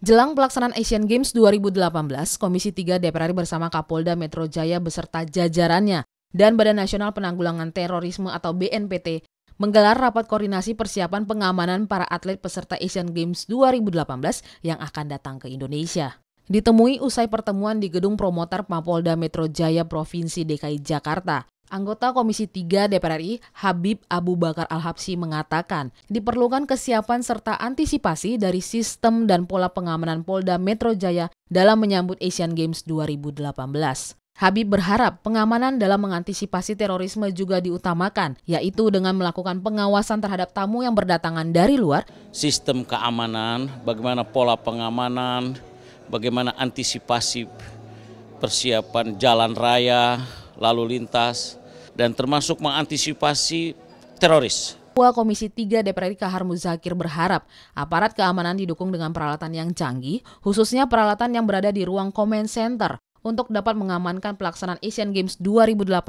Jelang pelaksanaan Asian Games 2018, Komisi 3 DPR RI bersama Kapolda Metro Jaya beserta jajarannya dan Badan Nasional Penanggulangan Terorisme atau BNPT menggelar rapat koordinasi persiapan pengamanan para atlet peserta Asian Games 2018 yang akan datang ke Indonesia. Ditemui usai pertemuan di Gedung promotor Mapolda Metro Jaya Provinsi DKI Jakarta, Anggota Komisi 3 DPR RI Habib Abu Bakar Al-Habsi mengatakan diperlukan kesiapan serta antisipasi dari sistem dan pola pengamanan Polda Metro Jaya dalam menyambut Asian Games 2018. Habib berharap pengamanan dalam mengantisipasi terorisme juga diutamakan, yaitu dengan melakukan pengawasan terhadap tamu yang berdatangan dari luar. Sistem keamanan, bagaimana pola pengamanan, bagaimana antisipasi persiapan jalan raya, lalu lintas, dan termasuk mengantisipasi teroris. Ketua Komisi 3 DPR RI Kahar Muzakir berharap aparat keamanan didukung dengan peralatan yang canggih, khususnya peralatan yang berada di ruang comment center untuk dapat mengamankan pelaksanaan Asian Games 2018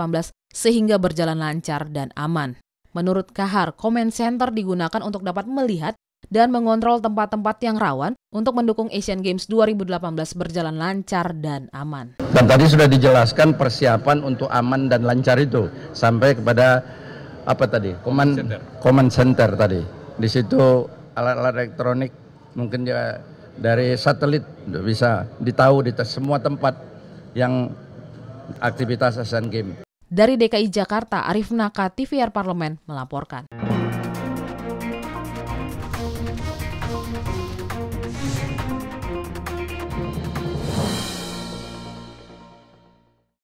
sehingga berjalan lancar dan aman. Menurut Kahar, Comment Center digunakan untuk dapat melihat dan mengontrol tempat-tempat yang rawan untuk mendukung Asian Games 2018 berjalan lancar dan aman. Dan tadi sudah dijelaskan persiapan untuk aman dan lancar itu sampai kepada apa tadi? Command center. command center tadi. Di situ alat-alat elektronik mungkin ya dari satelit bisa ditahu di semua tempat yang aktivitas Asian Games. Dari DKI Jakarta, Arif Naka, TVR Parlemen melaporkan. Thank you.